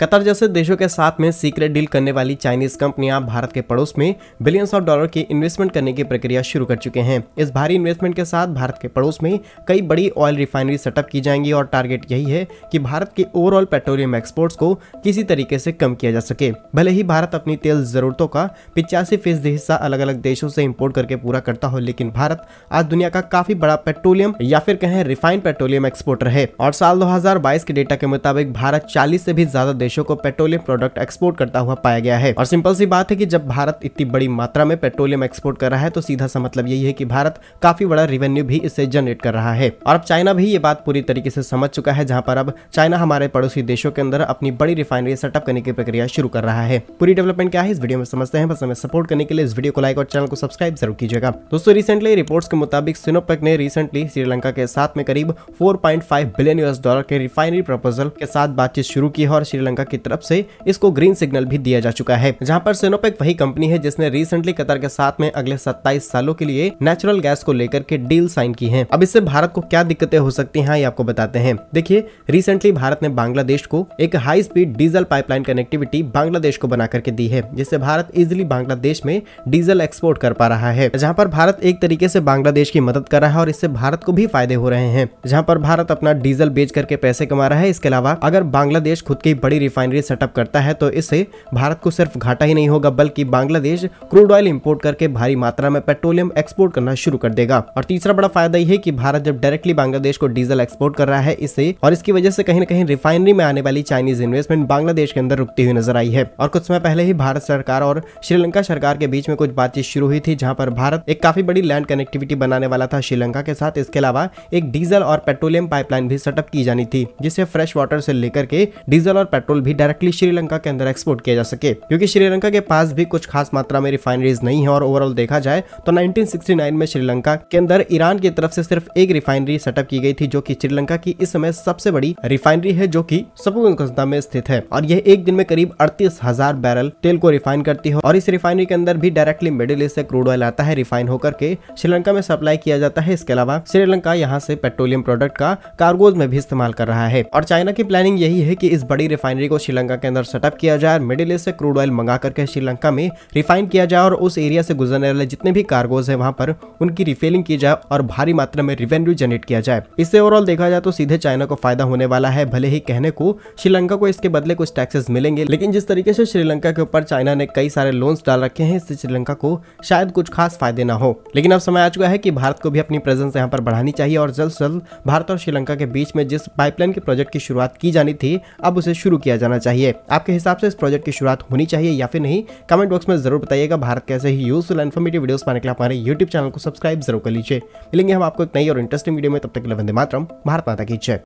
Qatar जैसे देशों के साथ में सीक्रेट डील करने वाली चाइनीज कंपनियां भारत के पड़ोस में बिलियंस ऑफ डॉलर की इन्वेस्टमेंट करने की प्रक्रिया शुरू कर चुके हैं इस भारी इन्वेस्टमेंट के साथ भारत के पड़ोस में कई बड़ी ऑयल रिफाइनरी सेटअप की जाएंगी और टारगेट यही है कि भारत के ओवरऑल पेट्रोलियम एक्सपोर्ट्स को किसी तरीके से कम किया जा सके भले ही भारत अपनी तेल जरूरतों का पिचासी फीसदी हिस्सा अलग अलग देशों से इम्पोर्ट करके पूरा करता हो लेकिन भारत आज दुनिया का काफी बड़ा पेट्रोलियम या फिर कहें रिफाइंड पेट्रोलियम एक्सपोर्टर है और साल दो के डेटा के मुताबिक भारत चालीस से भी ज्यादा देशों को पेट्रोलियम प्रोडक्ट एक्सपोर्ट करता हुआ पाया गया है और सिंपल सी बात है की जब भारत इतनी बड़ी मात्रा में पेट्रोलियम एक्सपोर्ट कर रहा है तो सीधा सा मतलब यही है की भारत काफी बड़ा रेवेन्यू भी इससे जनरेट कर रहा है और अब चाइना भी ये बात पूरी तरीके से समझ चुका है जहाँ पर अब चाइना हमारे पड़ोसी देशों के अंदर अपनी बड़ी रिफाइनरी सेटअप करने की प्रक्रिया शुरू कर रहा है पूरी डेवलपमेंट क्या है इस वीडियो में समझते हैं बस हमें सपोर्ट करने के लिए इस वीडियो को लाइक और चैनल को सब्सक्राइब जरूर कीजिएगा दोस्तों रिसेंटली रिपोर्ट्स के मुताबिक सिनोपेक ने रिसेंटली श्रीलंका के साथ में करीब 4.5 बिलियन यूएस डॉलर के रिफाइनरी प्रपोजल के साथ बातचीत शुरू की है और श्रीलंका श्रीलंका की तरफ से इसको ग्रीन सिग्नल भी दिया जा चुका है जहाँ पर सिनोपेक वही कंपनी है जिसने रिसेंटली कतर के साथ में अगले सत्ताईस सालों के लिए नेचुरल गैस को लेकर के डील साइन की है अब इससे भारत को क्या दिक्कतें हो सकती है ये आपको बताते हैं देखिए रिसेंटली भारत ने बांग्लादेश को एक high speed diesel pipeline connectivity Bangladesh को बना करके दी है जिससे भारत इजिली बांग्लादेश में डीजल एक्सपोर्ट कर पा रहा है जहाँ पर भारत एक तरीके से बांग्लादेश की मदद कर रहा है और इससे भारत को भी फायदे हो रहे हैं जहाँ पर भारत अपना डीजल बेच करके पैसे कमा रहा है इसके अलावा अगर बांग्लादेश खुद की बड़ी रिफाइनरी सेटअप करता है तो इससे भारत को सिर्फ घाटा ही नहीं होगा बल्कि बांग्लादेश क्रूड ऑयल इम्पोर्ट करके भारी मात्रा में पेट्रोलियम एक्सपोर्ट करना शुरू कर देगा और तीसरा बड़ा फायदा यह है कि भारत जब डायरेक्टली बांग्लादेश को डीजल एक्सपोर्ट कर रहा है इससे और इसकी वजह से कहीं न कहीं रिफाइनरी में आने वाली चाइनीज इन्वेस्टमेंट बांग्लादेश के अंदर रुकती हुई नजर आई है और कुछ समय पहले ही भारत सरकार और श्रीलंका सरकार के बीच में कुछ बातचीत शुरू हुई थी जहां पर भारत एक काफी बड़ी लैंड कनेक्टिविटी बनाने वाला था श्रीलंका के साथ इसके अलावा एक डीजल और पेट्रोलियम पाइपलाइन भी सेटअप की जानी थी जिसे फ्रेश वाटर से लेकर के डीजल और पेट्रोल पेट्रोल भी डायरेक्टली श्रीलंका के अंदर एक्सपोर्ट किया जा सके क्योंकि श्रीलंका के पास भी कुछ खास मात्रा में रिफाइनरीज नहीं है और ओवरऑल देखा जाए तो 1969 में श्रीलंका के अंदर ईरान की तरफ से सिर्फ एक रिफाइनरी सेटअप की गई थी जो की श्रीलंका की इस समय सबसे बड़ी रिफाइनरी है जो की सपुगंजता में स्थित है और यह एक दिन में करीब अड़तीस बैरल तेल को रिफाइन करती है और इस रिफाइनरी के अंदर भी डायरेक्टली मिडिल ईस्ट से क्रूड ऑयल आता है रिफाइन होकर के श्रीलंका में सप्लाई किया जाता है इसके अलावा श्रीलंका यहाँ से पेट्रोलियम प्रोडक्ट का कार्गोज में भी इस्तेमाल कर रहा है और चाइना की प्लानिंग यही है की इस बड़ी रिफाइनरी रिफाइनरी को श्रीलंका के अंदर सेटअप किया जाए मिडिल ईस्ट से क्रूड ऑयल मंगा करके श्रीलंका में रिफाइन किया जाए और उस एरिया से गुजरने वाले जितने भी कार्गोज है वहाँ पर उनकी रिफेलिंग की जाए और भारी मात्रा में रिवेन्यू जनरेट किया जाए इससे ओवरऑल देखा जाए तो सीधे चाइना को फायदा होने वाला है भले ही कहने को श्रीलंका को इसके बदले कुछ टैक्सेस मिलेंगे लेकिन जिस तरीके से श्रीलंका के ऊपर चाइना ने कई सारे लोन्स डाल रखे हैं इससे श्रीलंका को शायद कुछ खास फायदे ना हो लेकिन अब समय आ चुका है कि भारत को भी अपनी प्रेजेंस यहाँ पर बढ़ानी चाहिए और जल्द से जल्द भारत और श्रीलंका के बीच में जिस पाइपलाइन के प्रोजेक्ट की शुरुआत की जानी थी अब उसे शुरू किया किया जाना चाहिए आपके हिसाब से इस प्रोजेक्ट की शुरुआत होनी चाहिए या फिर नहीं कमेंट बॉक्स में जरूर बताइएगा भारत कैसे ही यूजफुल इन्फॉर्मेटिव वीडियोस पाने के लिए हमारे यूट्यूब चैनल को सब्सक्राइब जरूर कर लीजिए मिलेंगे हम आपको एक नई और इंटरेस्टिंग वीडियो में तब तक के लिए वंदे मातरम भारत माता की जय